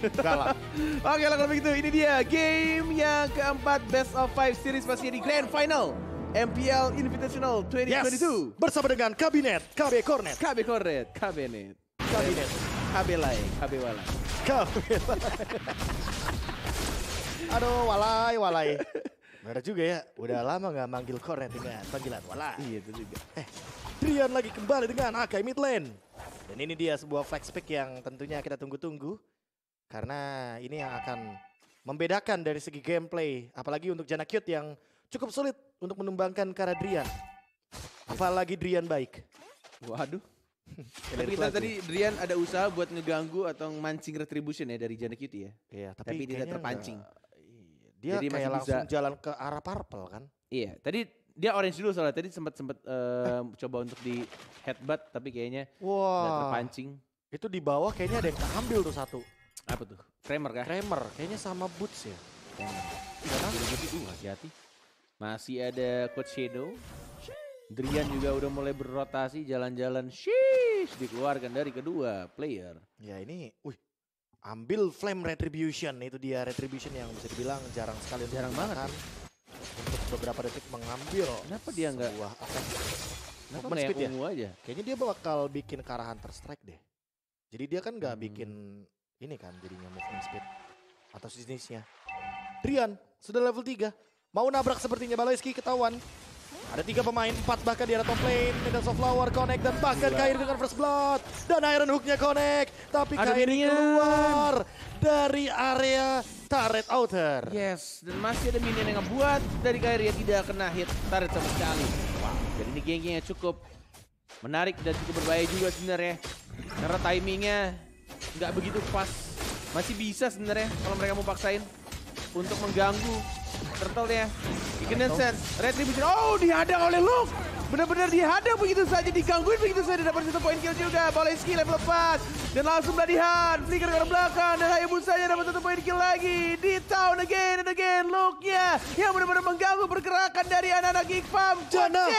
Enggak lah. Oke lah kalau begitu, ini dia game yang keempat Best of Five Series masih di Grand Final. MPL Invitational 2022. Yes. Bersama dengan Kabinet, KB Cornet. KB Cornet, Kabinet. Kabinet. KB Lai, KB Walai. KB Lai. Aduh, walai, walai. Bener juga ya, udah lama gak manggil Cornet dengan panggilan walai. Iya itu juga. Eh, Trian lagi kembali dengan Akai Midlane. Dan ini dia sebuah flex pick yang tentunya kita tunggu-tunggu. Karena ini yang akan membedakan dari segi gameplay. Apalagi untuk Jana Cute yang cukup sulit untuk menumbangkan Karadrian, Drian. Apalagi Drian baik. Waduh. tapi kita tadi Drian ada usaha buat ngeganggu atau mancing retribution ya dari Jana Cute ya. Iya, tapi, tapi tidak terpancing. Gak, iya, dia Jadi kayak langsung bisa, jalan ke arah purple kan? Iya, tadi dia orange dulu soalnya tadi sempat sempat uh, coba untuk di headbutt tapi kayaknya wow. terpancing. Itu di bawah kayaknya ada yang ambil tuh satu. Apa tuh? Kramer kah? Kramer, kayaknya sama Boots ya. Iya hati-hati, hati-hati. Masih ada Coach Shadow. Drian juga udah mulai berotasi jalan-jalan. Sheesh, dikeluarkan dari kedua player. Ya ini, wih, ambil flame retribution itu dia retribution yang bisa dibilang jarang sekali jarang banget kan, untuk beberapa detik mengambil kenapa dia nggak sebuah attack kenapa nggak yang ya? aja kayaknya dia bakal bikin karahan terstrike deh jadi dia kan nggak hmm. bikin ini kan jadinya movement speed atau sejenisnya. Rian sudah level 3. Mau nabrak sepertinya Baloiski ketahuan. Ada tiga pemain, empat bahkan di arah top lane. Middle of Flower connect dan bahkan Kairi dengan first blood. Dan Iron hooknya connect. Tapi Ada Kairi keluar dari area turret outer. Yes, dan masih ada minion yang ngebuat dari Kairi yang tidak kena hit turret sama sekali. Wow, jadi ini geng gengnya cukup menarik dan cukup berbahaya juga sebenarnya. Karena timingnya nggak begitu pas. Masih bisa sebenarnya kalau mereka mau paksain untuk mengganggu turtle ya. Ignorant Sense, Retribution. Oh, dihadang oleh Luke. Benar-benar dihadang begitu saja, digangguin begitu saja. Dapat satu poin kill juga. Boleh skill level 4. Dan langsung beladihan. Flicker ke belakang. Dan Hayabu saja dapat satu poin kill lagi. Di town again and again. ya yang benar-benar mengganggu pergerakan dari anak-anak Geek Farm. Jana.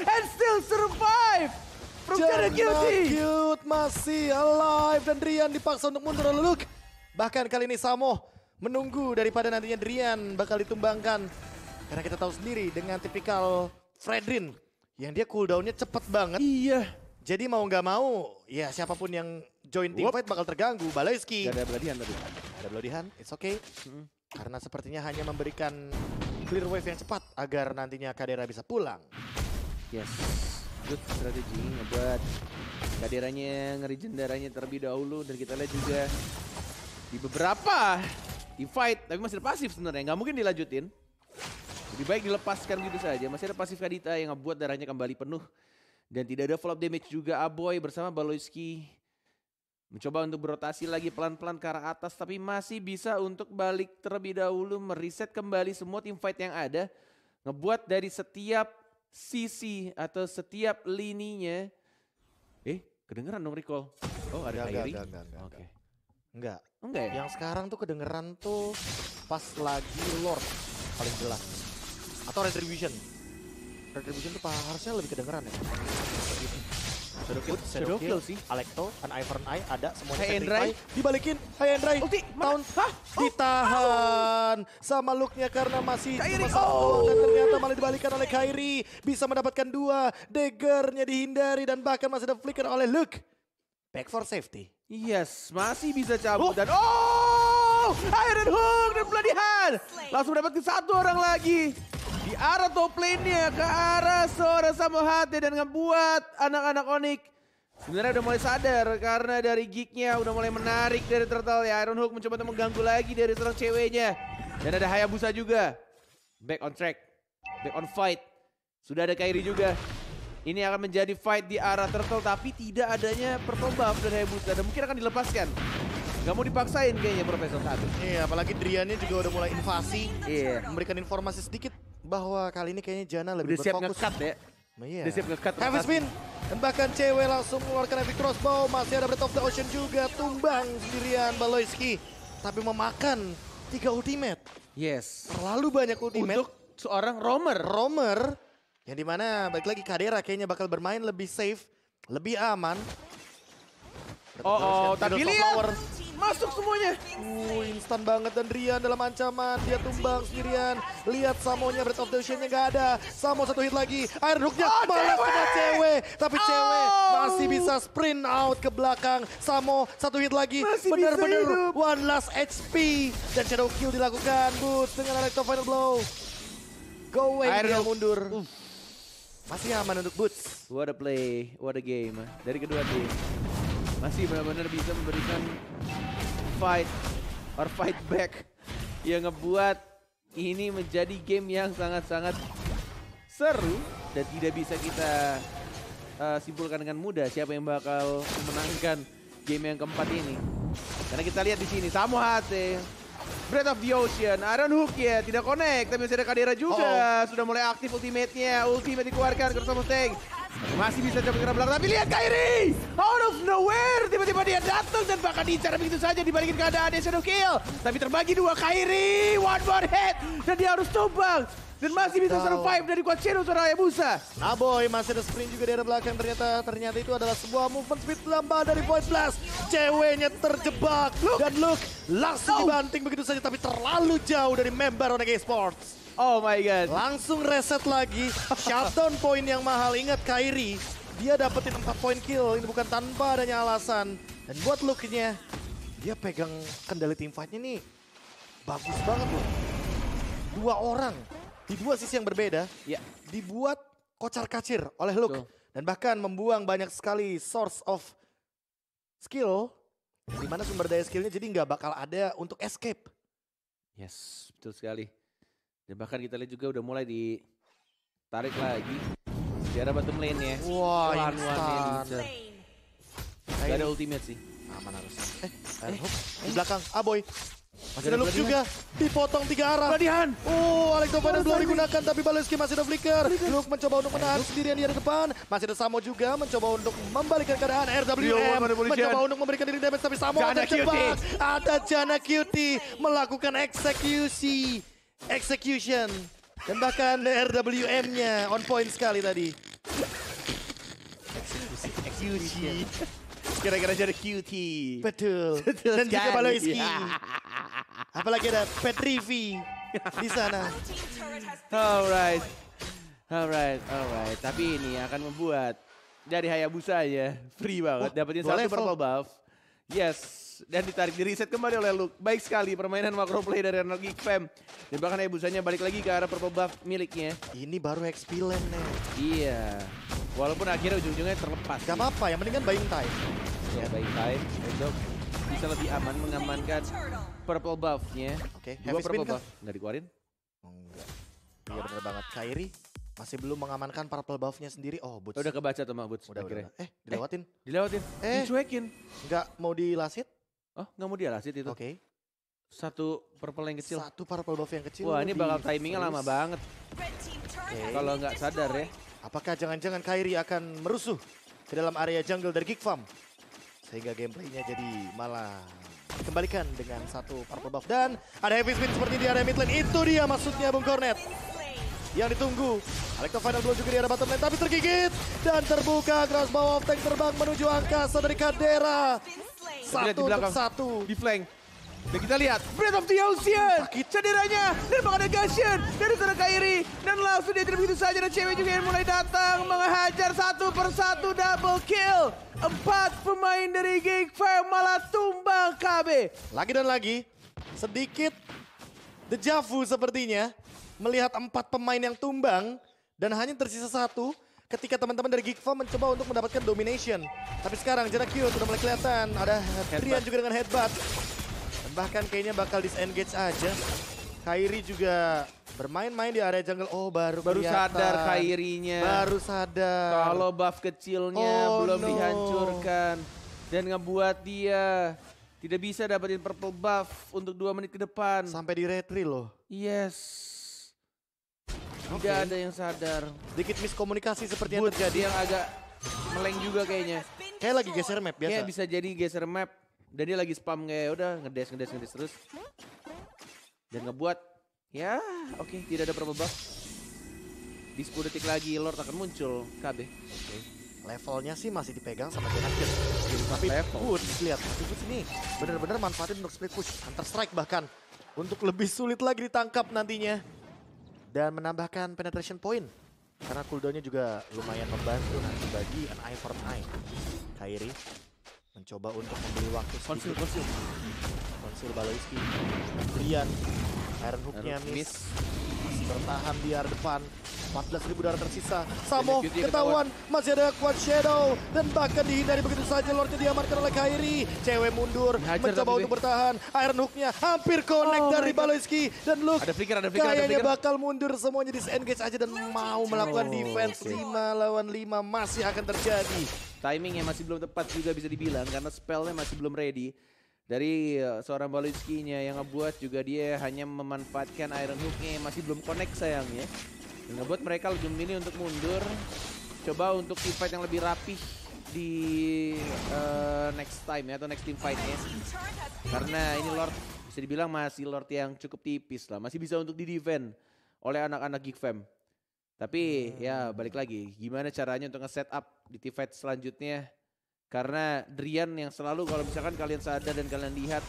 And still survive. Prove Cutie. Cute masih alive dan Rian dipaksa untuk mundur leluk Bahkan kali ini Samo menunggu daripada nantinya Drian bakal ditumbangkan. Karena kita tahu sendiri dengan tipikal Fredrin yang dia cooldownnya cepet banget. Iya. Jadi mau nggak mau, ya siapapun yang join team fight bakal terganggu. Balaiski. Gak ada bloodyhan tadi. Gak ada bloodyhan, it's okay. Hmm. Karena sepertinya hanya memberikan clear wave yang cepat agar nantinya Kadera bisa pulang. Yes good strategi ngebuat kaderannya ngerijen darahnya terlebih dahulu dan kita lihat juga di beberapa di fight tapi masih ada pasif sebenarnya nggak mungkin dilanjutin lebih baik dilepaskan gitu saja masih ada pasif Kadita yang ngebuat darahnya kembali penuh dan tidak ada follow damage juga Aboy bersama Baloiski Mencoba untuk berotasi lagi pelan-pelan ke arah atas tapi masih bisa untuk balik terlebih dahulu meriset kembali semua tim fight yang ada. Ngebuat dari setiap sisi atau setiap lininya. Eh, kedengeran dong recall. Oh, ada enggak, Enggak, enggak, enggak. Oke. Enggak. Enggak ya? Yang sekarang tuh kedengeran tuh pas lagi Lord paling jelas. Atau Retribution. Retribution tuh harusnya lebih kedengeran ya. Shadow kill sih. Alecto, An an Eye ada semuanya. Hey Endrai, dibalikin. Hey Endrai, oh, ulti, tahun Hah? Oh. ditahan oh. sama looknya karena masih Kairi. cuma satu oh. dan ternyata malah dibalikan oleh Kairi. Bisa mendapatkan dua, daggernya dihindari dan bahkan masih ada flicker oleh Luke. Back for safety. Yes, masih bisa cabut oh. dan oh! Iron Hook dan Bloody Hand. Langsung mendapatkan satu orang lagi. Di arah top lane-nya ke arah sama hati dan ngebuat anak-anak Onyx Sebenarnya udah mulai sadar karena dari gignya udah mulai menarik dari Turtle ya. Iron Hook mencoba untuk mengganggu lagi dari seorang ceweknya. Dan ada Hayabusa juga. Back on track. Back on fight. Sudah ada Kairi juga. Ini akan menjadi fight di arah Turtle tapi tidak adanya pertobaf dari Hayabusa. Dan mungkin akan dilepaskan. Gak mau dipaksain kayaknya Profesor satu Iya, apalagi Driannya juga udah mulai invasi. Iya. Memberikan informasi sedikit bahwa kali ini kayaknya Jana lebih Udah berfokus. Udah ya? Nah, iya. Udah siap Heavy spin. Dan bahkan CW langsung mengeluarkan epic crossbow. Masih ada Breath of the Ocean juga. Tumbang sendirian Baloiski. Tapi memakan tiga ultimate. Yes. Terlalu banyak ultimate. Untuk seorang romer. Romer. Yang dimana balik lagi Kadera kayaknya bakal bermain lebih safe. Lebih aman. oh, oh tapi lihat Masuk semuanya. Uh, instan banget dan Rian dalam ancaman. Dia tumbang sendirian. Lihat Samonya Breath of the Ocean-nya nggak ada. Samo satu hit lagi. Air hook-nya oh, malah cewek. cewek. Tapi oh. cewek masih bisa sprint out ke belakang. Samo satu hit lagi. Benar-benar one last HP. Dan shadow kill dilakukan. Boots dengan Electro Final Blow. Go away Air dia mundur. Uf. Masih aman untuk Boots. What a play, what a game dari kedua tim. Masih benar-benar bisa memberikan fight or fight back yang ngebuat ini menjadi game yang sangat-sangat seru dan tidak bisa kita uh, simpulkan dengan mudah siapa yang bakal memenangkan game yang keempat ini. Karena kita lihat di sini Samohate Breath of the Ocean, Iron Hook ya, tidak connect, tapi masih ada Kadera juga. Oh. Sudah mulai aktif ultimate-nya, ultimate dikeluarkan, Kurosamo Tank. Masih bisa coba gerak belakang, tapi lihat Kairi! Out of nowhere, tiba-tiba dia datang dan bahkan diincar begitu saja dibalikin keadaan dia shadow kill. Tapi terbagi dua, Kairi! One more hit, dan dia harus tumbang. Dan masih bisa survive dari kuat Shadow suara Ayabusa. Nah, boy masih ada sprint juga di dari belakang. Ternyata ternyata itu adalah sebuah movement speed lambat dari Point Blast. Ceweknya terjebak. Dan look langsung dibanting begitu saja. Tapi terlalu jauh dari member Onek Esports. Oh my god. Langsung reset lagi. Shutdown poin yang mahal. Ingat Kairi, dia dapetin 4 poin kill. Ini bukan tanpa adanya alasan. Dan buat looknya, dia pegang kendali tim fight-nya nih. Bagus banget loh. Dua orang di dua sisi yang berbeda. Ya. Dibuat kocar kacir oleh Luke. Tuh. Dan bahkan membuang banyak sekali source of skill. Dimana sumber daya skillnya jadi nggak bakal ada untuk escape. Yes, betul sekali. Dan bahkan kita lihat juga udah mulai ditarik lagi. Tiara bottom lane ya. Wah, wow, Instar. Gak ada ultimate sih. Aman harusnya. Eh, eh, eh. Di belakang. Ah, boy. Masih ada loop juga, dipotong tiga arah. Peladihan. Oh, Alex Tovanen belum digunakan tapi Baleski masih ada flicker. Luke mencoba untuk menahan sendirian di di depan. Masih ada Samo juga mencoba untuk membalikkan keadaan RWM. Mencoba untuk memberikan diri damage tapi Samo ada cepat. Ada Jana Cutie melakukan eksekusi execution, dan bahkan RWM-nya on point sekali tadi. Execution. Kira-kira jadi QT. Betul. dan juga Baloiski. Apalagi ada Petrivi di sana. Alright. Alright, alright. Tapi ini akan membuat dari Hayabusa ya free banget. Oh, Dapetin satu purple buff. Yes, dan ditarik di reset kembali oleh Luke. Baik sekali permainan makro play dari Arnold Geek Fam. Dan bahkan Ebusanya balik lagi ke arah purple buff miliknya. Ini baru XP land nih. Iya. Walaupun akhirnya ujung-ujungnya terlepas. Gak apa-apa, yang penting kan buying time. Ya, buying time. Untuk bisa lebih aman mengamankan purple buff-nya. Oke, okay, heavy spin buff. Nggak dikeluarin? Enggak. Iya bener banget. Kairi masih belum mengamankan purple buff-nya sendiri. Oh, Boots. Udah kebaca tuh mah Boots. Udah, udah, Eh, dilewatin. Eh, dilewatin. Eh, dicuekin. Nggak mau dilasit? Oh nggak mau dialasin itu? Oke. Okay. Satu purple yang kecil. Satu purple buff yang kecil. Wah ini bakal timingnya lama banget. Okay. Kalau nggak sadar ya. Apakah jangan-jangan Kairi akan merusuh ke dalam area jungle dari Geek Farm? Sehingga gameplaynya jadi malah kembalikan dengan satu purple buff. Dan ada heavy spin seperti di area mid lane. Itu dia maksudnya Bung Cornet yang ditunggu. Alekto final 2 juga di arah bottom lane tapi tergigit dan terbuka crossbow of tank terbang menuju angkasa dari Kadera. Satu di belakang, satu. Di flank. Dan kita lihat, Breath of the Ocean, cederanya, dan makanan Gashian, dari sana Kairi, dan langsung dia tidak begitu saja, dan cewek juga yang mulai datang, menghajar satu persatu double kill. Empat pemain dari Fire malah tumbang KB. Lagi dan lagi, sedikit The dejavu sepertinya melihat empat pemain yang tumbang dan hanya tersisa satu ketika teman-teman dari Geek Farm mencoba untuk mendapatkan domination. Tapi sekarang jarak Q sudah mulai kelihatan, ada Trian juga dengan headbutt. Dan bahkan kayaknya bakal disengage aja. Kairi juga bermain-main di area jungle. Oh, baru baru kelihatan. sadar Kairinya. Baru sadar. Kalau buff kecilnya oh, belum no. dihancurkan dan ngebuat dia tidak bisa dapetin purple buff untuk dua menit ke depan. Sampai di retri loh. Yes. Tidak okay. ada yang sadar. Dikit miskomunikasi seperti yang jadi terjadi. Yang agak meleng juga kayaknya. Kayak lagi geser map biasa. Kayak bisa jadi geser map. Dan dia lagi spam kayak udah ngedes ngedes ngedes terus. Dan ngebuat ya oke okay, tidak ada perbebas. buff. Di 10 detik lagi Lord akan muncul KB. Okay. Levelnya sih masih dipegang sama Genakin. Tapi level. Woods lihat, Woods ini benar-benar manfaatin untuk split push, counter strike bahkan untuk lebih sulit lagi ditangkap nantinya dan menambahkan penetration point karena cooldownnya juga lumayan membantu nanti bagi an eye for an eye. Kairi mencoba untuk membeli waktu konsil konsil konsil balowski Brian Iron hooknya miss Bertahan di arah depan. 14.000 darah tersisa. Samo ketahuan masih ada Quad Shadow dan bahkan dihindari begitu saja Lordnya diamankan oleh Kairi. Cewek mundur Hajar mencoba untuk bertahan. Iron Hooknya hampir connect oh dari Baloiski dan Luke ada flicker, ada flicker, ada bakal mundur semuanya disengage aja dan mau melakukan oh, defense okay. 5 lawan 5 masih akan terjadi. Timingnya masih belum tepat juga bisa dibilang karena spellnya masih belum ready dari eh, seorang Balinski-nya yang ngebuat juga dia hanya memanfaatkan Iron hook masih belum connect sayangnya. Yang ngebuat mereka lebih memilih untuk mundur. Coba untuk fight yang lebih rapih di uh, next time ya atau next team fight-nya. Karena ini Lord bisa dibilang masih Lord yang cukup tipis lah, masih bisa untuk di-defend oleh anak-anak Geek Fam. Tapi ya balik lagi, gimana caranya untuk nge setup di team fight selanjutnya karena Drian yang selalu kalau misalkan kalian sadar dan kalian lihat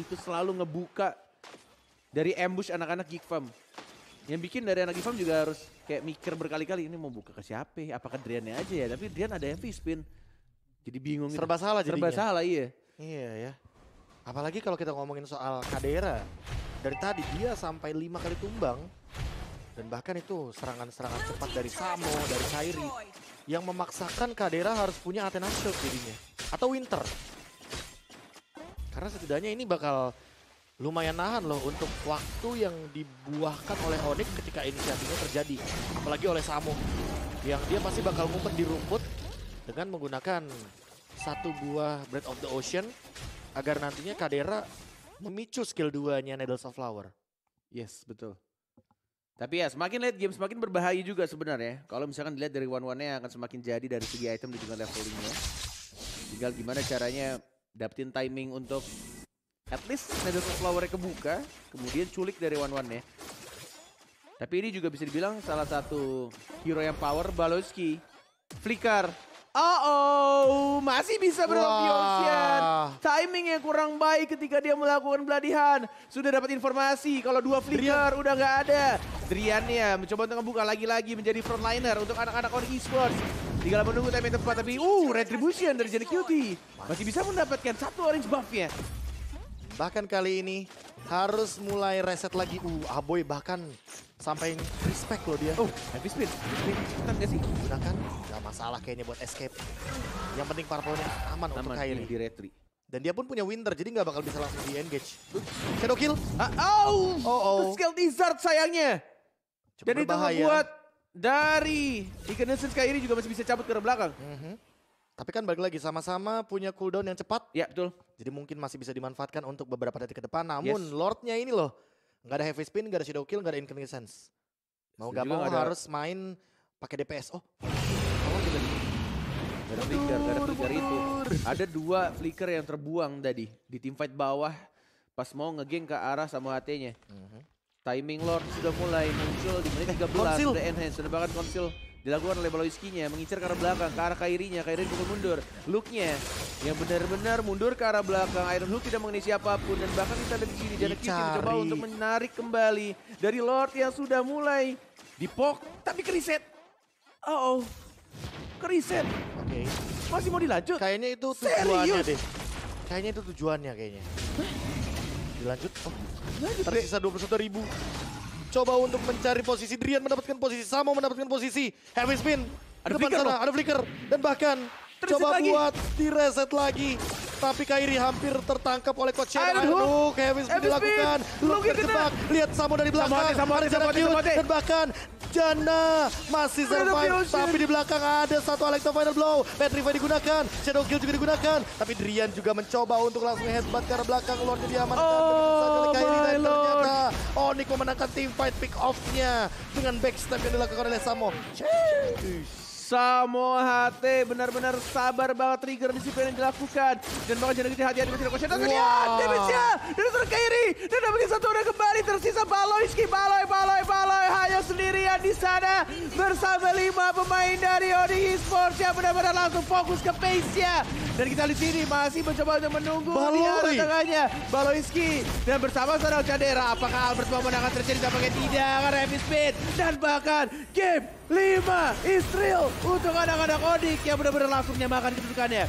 itu selalu ngebuka dari ambush anak-anak Geek Farm. Yang bikin dari anak Geek Farm juga harus kayak mikir berkali-kali ini mau buka ke siapa? Ya? Apakah Driannya aja ya? Tapi Drian ada yang spin. Jadi bingung gitu. Serba gitu. salah jadinya. Serba salah iya. Iya ya. Apalagi kalau kita ngomongin soal Kadera. Dari tadi dia sampai lima kali tumbang. Dan bahkan itu serangan-serangan cepat dari Samo, dari Kairi yang memaksakan Kadera harus punya Athena Shield jadinya. Atau Winter. Karena setidaknya ini bakal lumayan nahan loh untuk waktu yang dibuahkan oleh Onyx ketika inisiatifnya terjadi. Apalagi oleh Samu. Yang dia pasti bakal ngumpet di rumput dengan menggunakan satu buah Breath of the Ocean agar nantinya Kadera memicu skill duanya Needles of Flower. Yes, betul. Tapi ya semakin late game semakin berbahaya juga sebenarnya. Kalau misalkan dilihat dari one one nya akan semakin jadi dari segi item dan juga levelingnya. Tinggal gimana caranya dapetin timing untuk at least Nether Flower kebuka, kemudian culik dari one one nya. Tapi ini juga bisa dibilang salah satu hero yang power Baloski. Flicker. Oh, oh, masih bisa berlock Timing yang kurang baik ketika dia melakukan beladihan. Sudah dapat informasi kalau dua flicker udah nggak ada. Driannya mencoba untuk membuka lagi-lagi menjadi frontliner untuk anak-anak Ori Esports. Tinggal menunggu time yang tepat tapi uh retribution dari Jenny Cutie. Masih bisa mendapatkan satu orange buff-nya. Bahkan kali ini harus mulai reset lagi. Uh, Aboy ah, bahkan sampai respect loh dia. Oh, heavy spin. Heavy spin. Ikutan gak sih? Gunakan. Gak masalah kayaknya buat escape. Yang penting parpolnya aman, aman untuk Kairi. Di retri. Dan dia pun punya winter, jadi gak bakal bisa langsung di-engage. Shadow kill. Ah, oh, oh, oh. skill sayangnya. Cukup Dan berbahaya. itu membuat dari Ignatius Kairi juga masih bisa cabut ke belakang. Mm -hmm. Tapi kan balik lagi sama-sama punya cooldown yang cepat. Ya betul. Jadi mungkin masih bisa dimanfaatkan untuk beberapa detik ke depan. Namun yes. Lordnya ini loh. Gak ada heavy spin, gak ada shadow kill, gak ada incandescence. Mau gak mau ada... harus main pakai DPS. Oh. oh gitu. Gak ada flicker, gak ada flicker itu. Ada dua flicker yang terbuang tadi di tim fight bawah pas mau ngegeng ke arah sama HT-nya. Mm -hmm. Timing Lord sudah mulai muncul di menit 13. Eh, The Enhance dan bahkan Konsil dilakukan oleh Balowiskinya. mengincar ke arah belakang ke arah Kairinya kairin pukul mundur looknya yang benar-benar mundur ke arah belakang Iron Hook tidak mengenai siapapun dan bahkan kita dari di sini dan kirim coba untuk menarik kembali dari Lord yang sudah mulai dipok tapi keriset oh, oh. keriset oke okay. masih mau dilanjut kayaknya itu tujuannya Serius? deh kayaknya itu tujuannya kayaknya Dilanjut. Oh, tersisa satu ribu. Coba untuk mencari posisi. Drian mendapatkan posisi. Samo mendapatkan posisi. Heavy spin. Ada Depan flicker sana, ada flicker. Dan bahkan Tereset coba lagi. buat direset lagi. Tapi Kairi hampir tertangkap oleh Coach Shadow. Aduh, Kevin dilakukan. lu terjebak. Lihat Samo dari belakang. samo Samate, Samo Samate, Dan bahkan Janna masih survive tapi di belakang ada satu electro Final Blow. Petrify digunakan, Shadow Kill juga digunakan. Tapi Drian juga mencoba untuk langsung headbutt ke arah belakang. Lordnya aman. Oh my dan ternyata Onik memenangkan team fight pick off-nya dengan backstab yang dilakukan oleh Samo. Samo HT benar-benar sabar banget trigger disiplin yang dilakukan. Dan bakal jadi hati-hati dengan Dia, Shadow. Damage-nya dari seorang Kairi. Dan dapetin satu orang ke kembali tersisa Baloiski, Baloi, Baloi, Baloi, Hayo sendirian di sana bersama lima pemain dari Odi Esports yang benar-benar langsung fokus ke pace-nya. Dan kita di sini masih mencoba untuk menunggu Baloi. di arah tengahnya Baloiski dan bersama seorang Cadera. Apakah Albert mau menangkan terjadi tampaknya tidak akan rapid speed dan bahkan game 5 Israel untuk anak-anak Odik yang benar-benar langsung menyamakan kedudukannya.